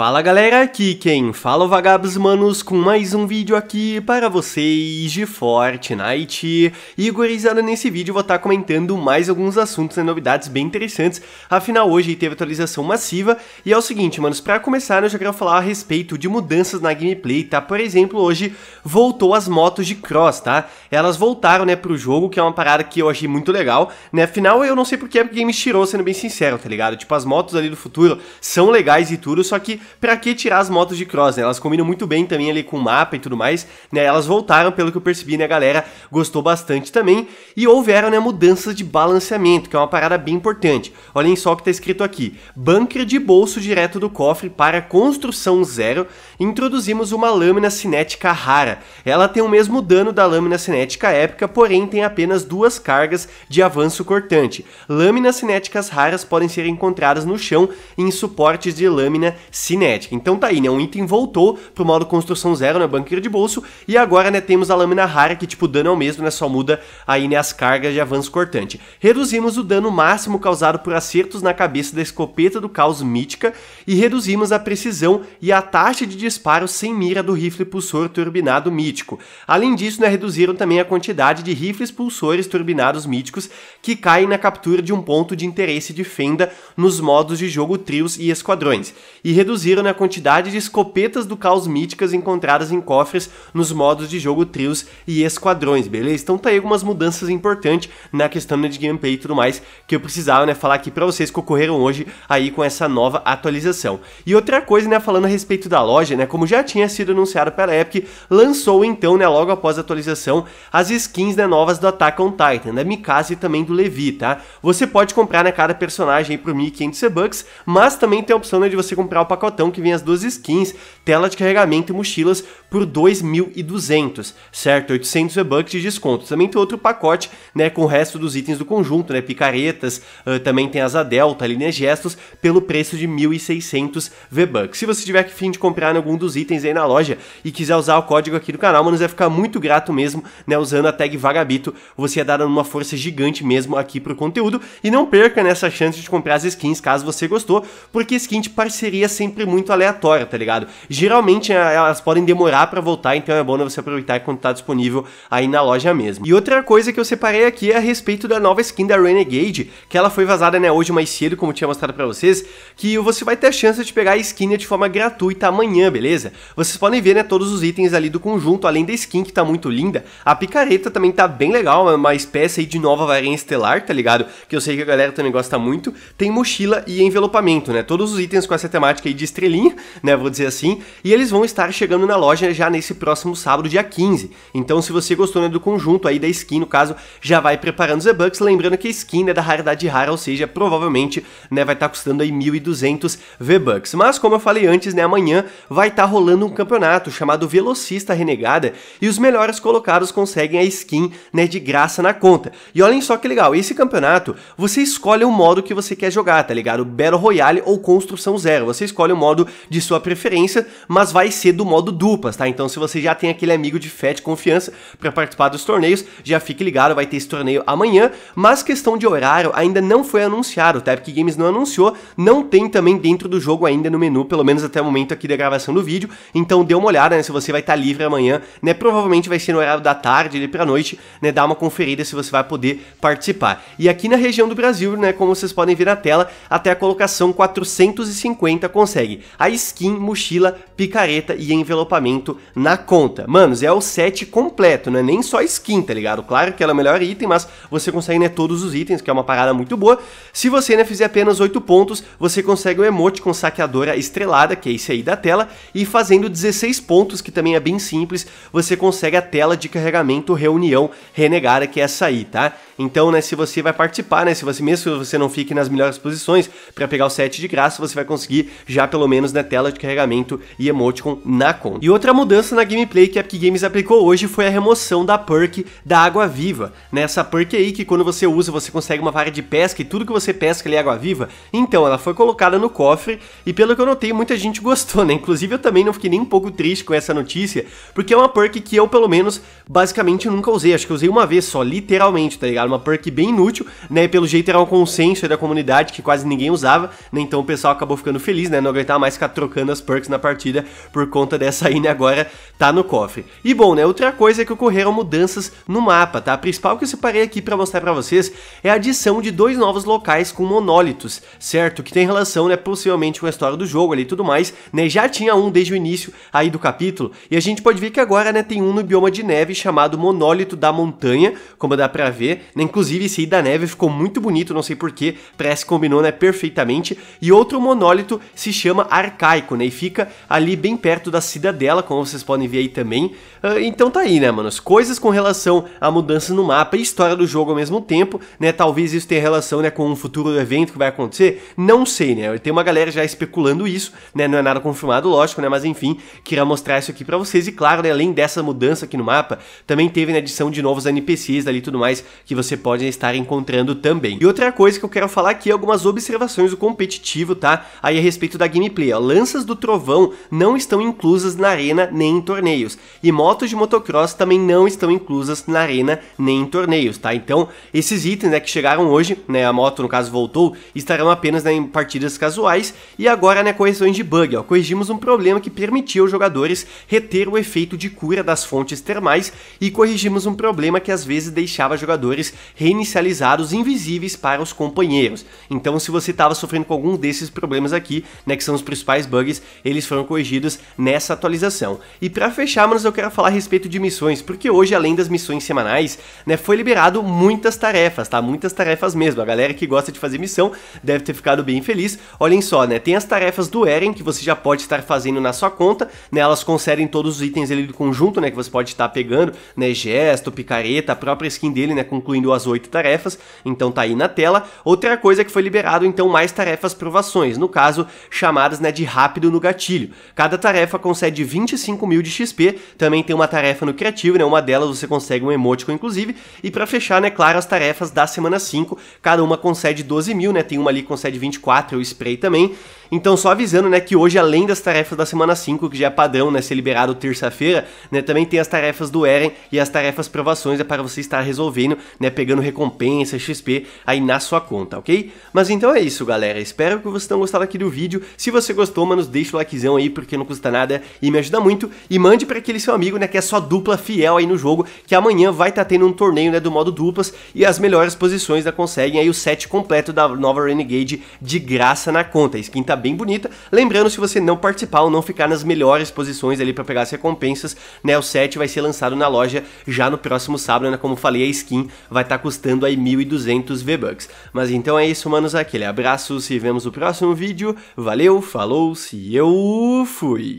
Fala galera, aqui quem fala é o Vagabos Manos com mais um vídeo aqui para vocês de Fortnite. E gurizada, nesse vídeo vou estar tá comentando mais alguns assuntos e novidades bem interessantes, afinal hoje teve atualização massiva. E é o seguinte, manos, para começar né, eu já quero falar a respeito de mudanças na gameplay, tá? Por exemplo, hoje voltou as motos de cross, tá? Elas voltaram, né, pro jogo, que é uma parada que eu achei muito legal, né? Afinal, eu não sei porque a Game tirou, sendo bem sincero, tá ligado? Tipo, as motos ali do futuro são legais e tudo, só que para que tirar as motos de cross, né? Elas combinam muito bem também ali com o mapa e tudo mais, né? Elas voltaram, pelo que eu percebi, né? A galera gostou bastante também. E houveram, né, mudanças de balanceamento, que é uma parada bem importante. Olhem só o que tá escrito aqui. Bunker de bolso direto do cofre para construção zero. Introduzimos uma lâmina cinética rara. Ela tem o mesmo dano da lâmina cinética épica, porém tem apenas duas cargas de avanço cortante. Lâminas cinéticas raras podem ser encontradas no chão em suportes de lâmina cinética magnética. Então tá aí, né? Um item voltou pro modo construção zero, né? Banqueiro de bolso. E agora, né, temos a lâmina rara, que tipo, o dano é o mesmo, né? Só muda aí, né, as cargas de avanço cortante. Reduzimos o dano máximo causado por acertos na cabeça da escopeta do caos mítica e reduzimos a precisão e a taxa de disparo sem mira do rifle pulsor turbinado mítico. Além disso, né, reduziram também a quantidade de rifles pulsores turbinados míticos que caem na captura de um ponto de interesse de fenda nos modos de jogo trios e esquadrões. E reduziram reduziram né, a quantidade de escopetas do caos míticas encontradas em cofres nos modos de jogo trios e esquadrões, beleza? Então tá aí algumas mudanças importantes na questão de gameplay e tudo mais que eu precisava né, falar aqui pra vocês que ocorreram hoje aí com essa nova atualização. E outra coisa, né, falando a respeito da loja, né, como já tinha sido anunciado pela Epic, lançou então, né, logo após a atualização, as skins né, novas do Attack on Titan, da né, Mikasa e também do Levi, tá? Você pode comprar né, cada personagem aí por 1.500 bucks, mas também tem a opção né, de você comprar o pacote pacotão que vem as duas skins, tela de carregamento e mochilas por 2.200, certo? 800 V-Bucks de desconto. Também tem outro pacote, né, com o resto dos itens do conjunto, né, picaretas, uh, também tem asa delta, tá linhas né, gestos, pelo preço de 1.600 V-Bucks. Se você tiver que fim de comprar algum dos itens aí na loja e quiser usar o código aqui do canal, mano, você vai ficar muito grato mesmo, né, usando a tag Vagabito, você é dado uma força gigante mesmo aqui pro conteúdo, e não perca nessa chance de comprar as skins, caso você gostou, porque skin de parceria é sempre muito aleatória, tá ligado? Geralmente é, elas podem demorar dá para voltar, então é bom né, você aproveitar quando tá disponível aí na loja mesmo. E outra coisa que eu separei aqui é a respeito da nova skin da Renegade, que ela foi vazada né, hoje mais cedo, como eu tinha mostrado para vocês, que você vai ter a chance de pegar a skin de forma gratuita amanhã, beleza? Vocês podem ver né, todos os itens ali do conjunto, além da skin que tá muito linda, a picareta também tá bem legal, é uma espécie aí de nova varinha estelar, tá ligado? Que eu sei que a galera também gosta muito, tem mochila e envelopamento, né? Todos os itens com essa temática aí de estrelinha, né, vou dizer assim, e eles vão estar chegando na loja já nesse próximo sábado, dia 15. Então, se você gostou né, do conjunto aí da skin, no caso, já vai preparando os e-bucks. Lembrando que a skin é né, da raridade rara, ou seja, provavelmente né, vai estar tá custando aí 1.200 V-Bucks. Mas, como eu falei antes, né, amanhã vai estar tá rolando um campeonato chamado Velocista Renegada e os melhores colocados conseguem a skin né, de graça na conta. E olhem só que legal, esse campeonato você escolhe o modo que você quer jogar, tá ligado? Battle Royale ou Construção Zero. Você escolhe o modo de sua preferência, mas vai ser do modo duplas, tá tá? Então se você já tem aquele amigo de fé de confiança para participar dos torneios, já fique ligado, vai ter esse torneio amanhã, mas questão de horário ainda não foi anunciado, tá? porque Games não anunciou, não tem também dentro do jogo ainda no menu, pelo menos até o momento aqui da gravação do vídeo, então dê uma olhada, né, se você vai estar tá livre amanhã, né? Provavelmente vai ser no horário da tarde, ali pra noite, né? Dá uma conferida se você vai poder participar. E aqui na região do Brasil, né, como vocês podem ver na tela, até a colocação 450 consegue a skin, mochila, picareta e envelopamento na conta. Manos, é o set completo, não é nem só skin, tá ligado? Claro que ela é o melhor item, mas você consegue, né, todos os itens, que é uma parada muito boa. Se você, né, fizer apenas 8 pontos, você consegue o um emote com saqueadora estrelada, que é esse aí da tela, e fazendo 16 pontos, que também é bem simples, você consegue a tela de carregamento reunião renegada, que é essa aí, tá? Então, né, se você vai participar, né, se você mesmo se você não fique nas melhores posições para pegar o set de graça, você vai conseguir já pelo menos na né, tela de carregamento e emoticon na conta. E outra mudança na gameplay que a Epic Games aplicou hoje foi a remoção da perk da água viva. Nessa né, perk aí que quando você usa você consegue uma vara de pesca e tudo que você pesca ali é água viva. Então, ela foi colocada no cofre e pelo que eu notei muita gente gostou, né? Inclusive eu também não fiquei nem um pouco triste com essa notícia, porque é uma perk que eu pelo menos basicamente nunca usei, acho que usei uma vez só, literalmente, tá ligado? uma perk bem inútil, né? E pelo jeito era um consenso da comunidade que quase ninguém usava, né? Então o pessoal acabou ficando feliz, né? Não aguentava mais ficar trocando as perks na partida por conta dessa Ine né? agora tá no cofre. E bom, né? Outra coisa é que ocorreram mudanças no mapa, tá? A principal que eu separei aqui para mostrar para vocês é a adição de dois novos locais com monólitos, certo? Que tem relação, né, possivelmente com a história do jogo ali e tudo mais, né? Já tinha um desde o início aí do capítulo, e a gente pode ver que agora, né, tem um no bioma de neve chamado Monólito da Montanha, como dá pra ver, né? Inclusive, esse aí da neve ficou muito bonito, não sei porquê, parece que combinou né, perfeitamente. E outro monólito se chama Arcaico, né? E fica ali bem perto da cidadela, como vocês podem ver aí também. Uh, então tá aí, né, manos? Coisas com relação à mudança no mapa e história do jogo ao mesmo tempo, né? Talvez isso tenha relação né, com um futuro evento que vai acontecer. Não sei, né? Tem uma galera já especulando isso, né? Não é nada confirmado, lógico, né? Mas enfim, queria mostrar isso aqui pra vocês. E claro, né, além dessa mudança aqui no mapa, também teve né, adição de novos NPCs ali e tudo mais que vocês você pode estar encontrando também. E outra coisa que eu quero falar aqui é algumas observações do competitivo, tá? Aí a respeito da gameplay, ó. Lanças do trovão não estão inclusas na arena nem em torneios. E motos de motocross também não estão inclusas na arena nem em torneios, tá? Então, esses itens, né, que chegaram hoje, né, a moto no caso voltou, estarão apenas né, em partidas casuais e agora, né, correções de bug, ó. Corrigimos um problema que permitia aos jogadores reter o efeito de cura das fontes termais e corrigimos um problema que às vezes deixava jogadores reinicializados invisíveis para os companheiros. Então se você estava sofrendo com algum desses problemas aqui, né, que são os principais bugs, eles foram corrigidos nessa atualização. E para fechar, eu quero falar a respeito de missões, porque hoje além das missões semanais, né, foi liberado muitas tarefas, tá? Muitas tarefas mesmo. A galera que gosta de fazer missão deve ter ficado bem feliz. Olhem só, né, tem as tarefas do Eren que você já pode estar fazendo na sua conta, né? Elas concedem todos os itens ali do conjunto, né, que você pode estar pegando, né, gesto, picareta, a própria skin dele, né, concluindo cumprindo as oito tarefas, então tá aí na tela. Outra coisa é que foi liberado então mais tarefas provações, no caso, chamadas né, de rápido no gatilho. Cada tarefa concede 25 mil de XP, também tem uma tarefa no criativo, né, uma delas você consegue um emoticon inclusive, e para fechar, né, claro, as tarefas da semana 5, cada uma concede 12 mil, né, tem uma ali que concede 24, eu spray também, então, só avisando, né, que hoje, além das tarefas da semana 5, que já é padrão, né, ser liberado terça-feira, né, também tem as tarefas do Eren e as tarefas provações é para você estar resolvendo, né, pegando recompensa, XP aí na sua conta, ok? Mas então é isso, galera. Espero que vocês tenham gostado aqui do vídeo. Se você gostou, mano, deixa o likezão aí, porque não custa nada e me ajuda muito. E mande para aquele seu amigo, né, que é sua dupla fiel aí no jogo, que amanhã vai estar tá tendo um torneio, né, do modo duplas e as melhores posições, né, conseguem aí o set completo da nova Renegade de graça na conta. Skin tá bem bonita. Lembrando, se você não participar ou não ficar nas melhores posições ali para pegar as recompensas, né, o set vai ser lançado na loja já no próximo sábado, né, como falei, a skin vai estar tá custando aí 1.200 V-Bucks. Mas então é isso, manos, aquele abraço, se vemos no próximo vídeo, valeu, falou, se eu fui!